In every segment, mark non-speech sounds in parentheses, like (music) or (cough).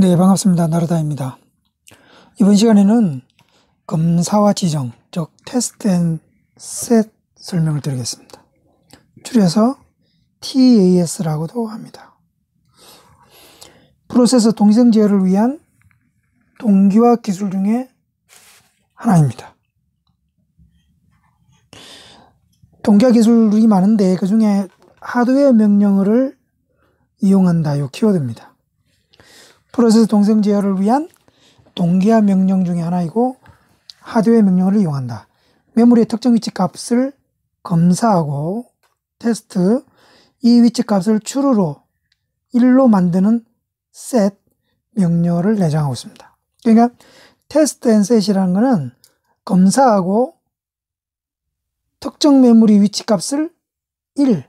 네, 반갑습니다. 나르다입니다. 이번 시간에는 검사와 지정, 즉 테스트 앤 셋 설명을 드리겠습니다. 줄여서 TAS라고도 합니다. 프로세서 동생 제어를 위한 동기화 기술 중에 하나입니다. 동기화 기술이 많은데 그 중에 하드웨어 명령어를 이용한다 요 키워드입니다. 프로세스 동생 제어를 위한 동기화 명령 중의 하나이고 하드웨어 명령을 이용한다. 메모리의 특정 위치 값을 검사하고 테스트 이 위치 값을 t r 로 1로 만드는 set 명령어 내장하고 있습니다. 그러니까 테스트 앤 셋이라는 것은 검사하고 특정 메모리 위치 값을 1,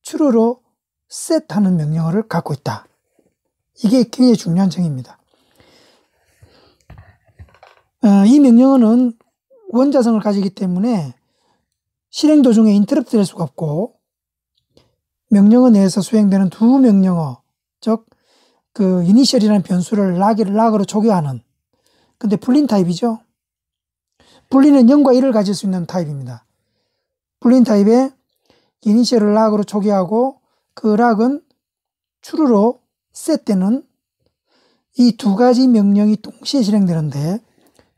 true로 하는 명령어를 갖고 있다. 이게 굉장히 중요한 점입니다 어, 이 명령어는 원자성을 가지기 때문에 실행 도중에 인터럽트 될 수가 없고 명령어 내에서 수행되는 두 명령어 즉 그 이니셜이라는 변수를 락을 락으로 초기화하는 근데 불린 타입이죠. 불린은 0과 1을 가질 수 있는 타입입니다. 불린 타입에 이니셜을 락으로 초기화하고 그 락은 추루로 세 때는 이 두 가지 명령이 동시에 실행되는데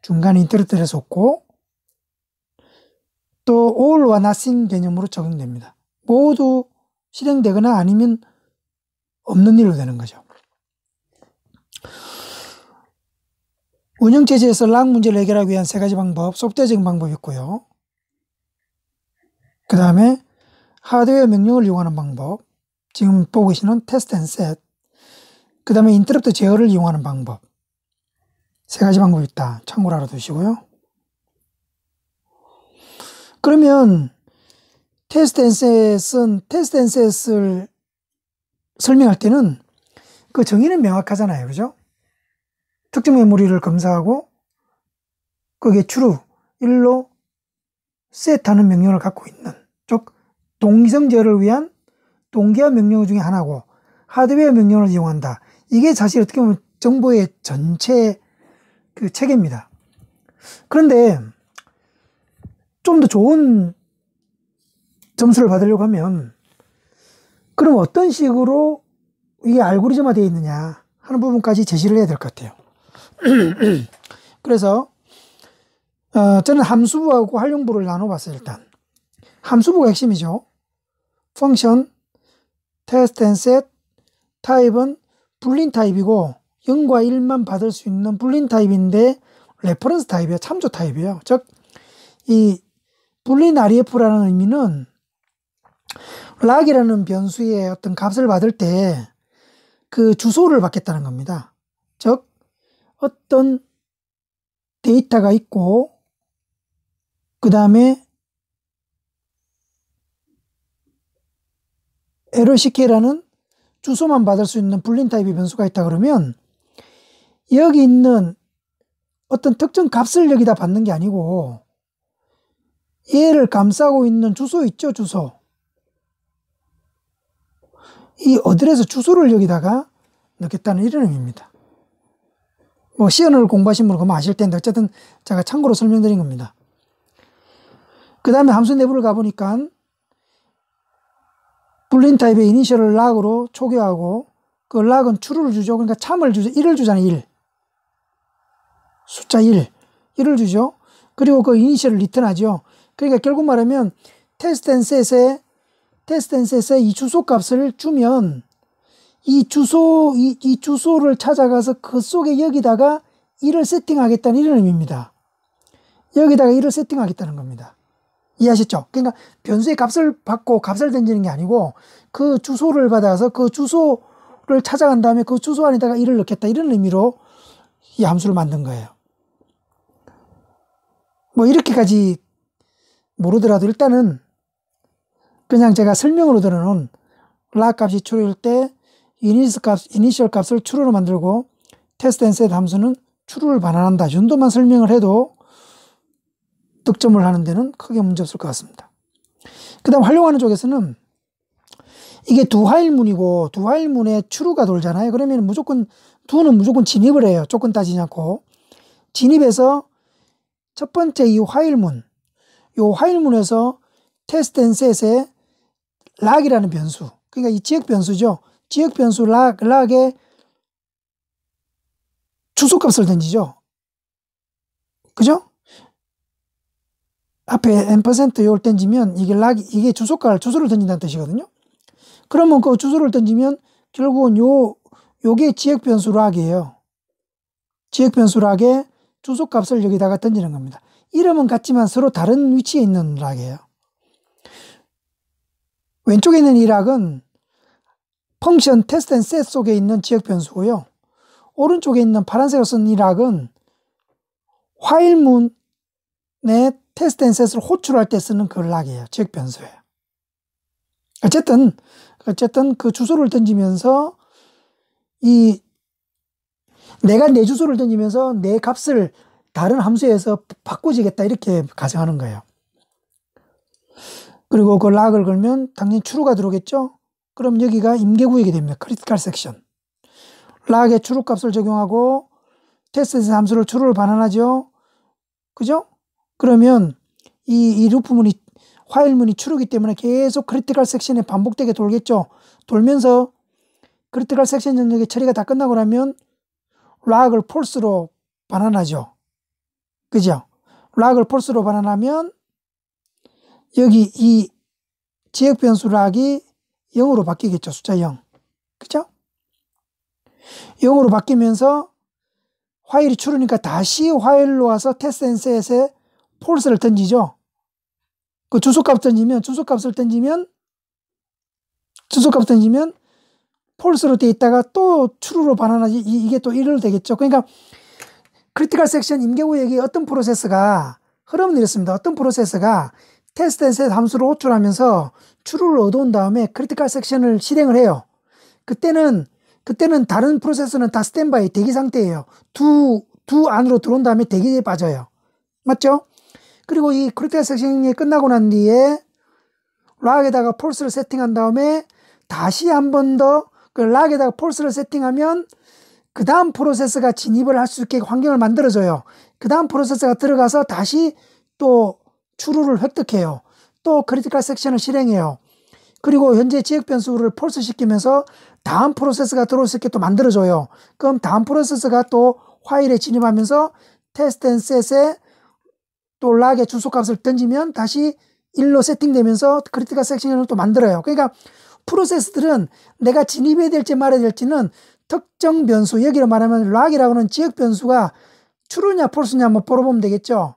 중간에 인터르트렸었고 또 all와 nothing 개념으로 적용됩니다. 모두 실행되거나 아니면 없는 일로 되는 거죠. 운영체제에서 락 문제를 해결하기 위한 세 가지 방법, 소프트웨어적인 방법이 있고요. 그 다음에 하드웨어 명령을 이용하는 방법, 지금 보고 계시는 테스트 앤셋, 그 다음에 인터럽트 제어를 이용하는 방법. 세 가지 방법이 있다. 참고로 알아두시고요. 그러면 테스트 n c 은 테스트 n c s 설명할 때는 그 정의는 명확하잖아요. 그죠? 특정 메모리를 검사하고 그게 t r u 로 s e 하는 명령을 갖고 있는 즉 동성 제어를 위한 동기화 명령 중의 하나고 하드웨어 명령을 이용한다. 이게 사실 어떻게 보면 정보의 전체 그 체계입니다. 그런데 좀 더 좋은 점수를 받으려고 하면 그럼 어떤 식으로 이게 알고리즘화 되어 있느냐 하는 부분까지 제시를 해야 될 것 같아요. (clears throat) 그래서 어, 저는 함수부하고 활용부를 나눠봤어요 일단 함수부가 핵심이죠. function, test and set, 타입은 불린 타입이고 0과 1만 받을 수 있는 불린 타입인데 레퍼런스 타입이에요. 참조 타입이에요. 즉, 이 불린 REF라는 의미는 락이라는 변수의 어떤 값을 받을 때 그 주소를 받겠다는 겁니다. 즉, 어떤 데이터가 있고, 그 다음에 LCK라는 주소만 받을 수 있는 불린 타입의 변수가 있다 그러면 여기 있는 어떤 특정 값을 여기다 받는 게 아니고 얘를 감싸고 있는 주소 있죠 주소 이 어드레스 주소를 여기다가 넣겠다는 이런 의미입니다 뭐 시연을 공부하신 분은 그만 아실 텐데 어쨌든 제가 참고로 설명드린 겁니다 그 다음에 함수 내부를 가보니까 불린 타입의 이니셜을 락으로 초기화하고 그 락은 추를 주죠. 그러니까 참을 주죠. 1을 주잖아요. 1. 숫자 1. 1을 주죠. 그리고 그 이니셜을 리턴하죠. 그러니까 결국 말하면 테스트앤셋에 테스트앤셋에 이 주소값을 주면 이 주소 이, 이 주소를 찾아가서 그 속에 여기다가 1을 세팅하겠다는 이런 의미입니다. 여기다가 1을 세팅하겠다는 겁니다. 이해하셨죠? 그러니까 변수의 값을 받고 값을 던지는 게 아니고 그 주소를 받아서 그 주소를 찾아간 다음에 그 주소 안에다가 1을 넣겠다 이런 의미로 이 함수를 만든 거예요. 뭐 이렇게까지 모르더라도 일단은 그냥 제가 설명으로 들어놓은 락 값이 추로일 때 이니스 값, 이니셜 값을 추로로 만들고 테스트 앤셋 함수는 추로를 반환한다. 정도만 설명을 해도 득점을 하는 데는 크게 문제 없을 것 같습니다. 그 다음 활용하는 쪽에서는 이게 두화일문이고 두화일문에 추루가 돌잖아요. 그러면 무조건 두는 무조건 진입을 해요. 조건 따지지 않고 진입해서 첫 번째 이 화일문 이 화일문에서 테스트앤셋에 락이라는 변수 그러니까 이 지역 변수죠. 지역 변수 락, 락에 주소값을 던지죠. 그죠? 앞에 n% 요걸 던지면 이게 락, 이게 주소가 주소를 던진다는 뜻이거든요. 그러면 그 주소를 던지면 결국은 요, 요게 지역 변수 락이에요. 지역 변수 락에 주소 값을 여기다가 던지는 겁니다. 이름은 같지만 서로 다른 위치에 있는 락이에요. 왼쪽에 있는 이 락은 펑션 테스트 앤셋 속에 있는 지역 변수고요. 오른쪽에 있는 파란색으로 쓴 이 락은 화일문 내 테스트 앤셋을 호출할 때 쓰는 근락이에요. 그 즉 변수예요. 어쨌든 어쨌든 그 주소를 던지면서 이 내가 내 주소를 던지면서 내 값을 다른 함수에서 바꾸지겠다 이렇게 가정하는 거예요. 그리고 그 락을 걸면 당연히 추루가 들어오겠죠. 그럼 여기가 임계구역이 됩니다. 크리티컬 섹션. 락의 추루 값을 적용하고 테스트 함수를 추루를 반환하죠. 그죠? 그러면 이, 이 루프문이 화일문이 추르기 때문에 계속 크리티컬 섹션에 반복되게 돌겠죠. 돌면서 크리티컬 섹션 전역의 처리가 다 끝나고 나면 락을 폴스로 반환하죠. 그죠? 락을 폴스로 반환하면 여기 이 지역 변수 락이 0으로 바뀌겠죠. 숫자 0. 그죠? 0으로 바뀌면서 화일이 추르니까 다시 화일로 와서 테스트 앤셋에 폴스를 던지죠. 그 주소값 던지면 주소값을 던지면 주소값 던지면 폴스로 돼 있다가 또 추루로 반환하지 이게 또 1로 되겠죠. 그러니까 크리티컬 섹션 임계구역의 어떤 프로세스가 흐름은 이렇습니다. 어떤 프로세스가 테스트 앤셋 함수를 호출하면서 추루를 얻어온 다음에 크리티컬 섹션을 실행을 해요. 그때는 그때는 다른 프로세스는 다 스탠바이 대기 상태예요. 두 두 안으로 들어온 다음에 대기에 빠져요. 맞죠? 그리고 이 크리티컬 섹션이 끝나고 난 뒤에 락에다가 폴스를 세팅한 다음에 다시 한 번 더그 락에다가 폴스를 세팅하면 그 다음 프로세스가 진입을 할 수 있게 환경을 만들어줘요. 그 다음 프로세스가 들어가서 다시 또 추루를 획득해요. 또 크리티컬 섹션을 실행해요. 그리고 현재 지역 변수를 폴스 시키면서 다음 프로세스가 들어올 수 있게 또 만들어줘요. 그럼 다음 프로세스가 또 화일에 진입하면서 테스트 앤셋에 또 락의 주소값을 던지면 다시 1로 세팅되면서 크리티컬 섹션을 또 만들어요. 그러니까 프로세스들은 내가 진입해야 될지 말아야 될지는 특정 변수, 여기로 말하면 락이라고 하는 지역 변수가 추루냐 폴스냐 한번 물어보면 되겠죠.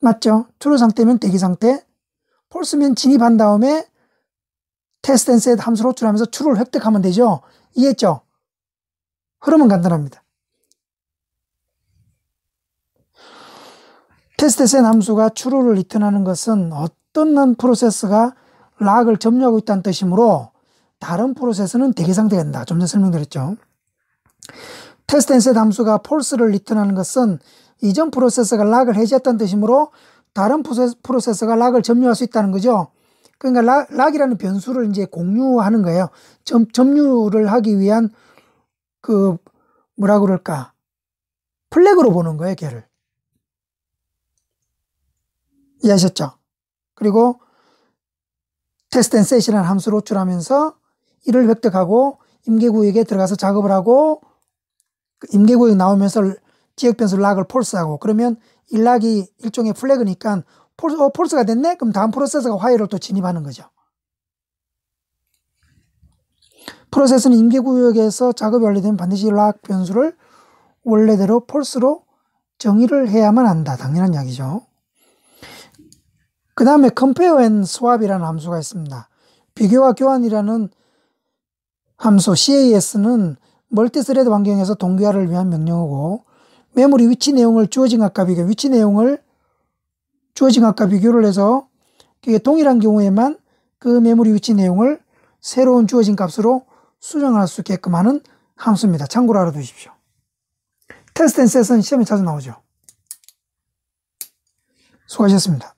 맞죠? 추루 상태면 대기 상태, 폴스면 진입한 다음에 테스트 앤셋 함수로 호출하면서 추루를 획득하면 되죠. 이해했죠? 흐름은 간단합니다. 테스테센 함수가 추루를 리턴하는 것은 어떤 프로세스가 락을 점유하고 있다는 뜻이므로 다른 프로세스는 대기상태가 된다. 좀전에 설명드렸죠. 테스텐셋 함수가 폴스를 리턴하는 것은 이전 프로세스가 락을 해제했다는 뜻이므로 다른 프로세스가 락을 점유할 수 있다는 거죠. 그러니까 락, 이라는 변수를 이제 공유하는 거예요. 점, 점유를 하기 위한 그 뭐라 그럴까 플래그로 보는 거예요, 걔를. 이해하셨죠? 그리고 테스트 앤 셋이라는 함수로 호출하면서 이를 획득하고 임계구역에 들어가서 작업을 하고 그 임계구역 나오면서 지역변수 락을 폴스하고 그러면 일락이 일종의 플래그니까 폴스, 어, 폴스가 됐네? 그럼 다음 프로세스가화이로또 진입하는 거죠. 프로세스는 임계구역에서 작업이 완료되면 반드시 락 변수를 원래대로 폴스로 정의를 해야만 한다. 당연한 이야기죠. 그 다음에 컴페어 앤 스왑이라는 함수가 있습니다. 비교와 교환이라는 함수 CAS는 멀티스레드 환경에서 동기화를 위한 명령어고 메모리 위치 내용을 주어진 값과 비교, 위치 내용을 주어진 값과 비교를 해서 그게 동일한 경우에만 그 메모리 위치 내용을 새로운 주어진 값으로 수정할 수 있게끔 하는 함수입니다. 참고로 알아두십시오. 테스트 앤 셋은 시험에 자주 나오죠. 수고하셨습니다.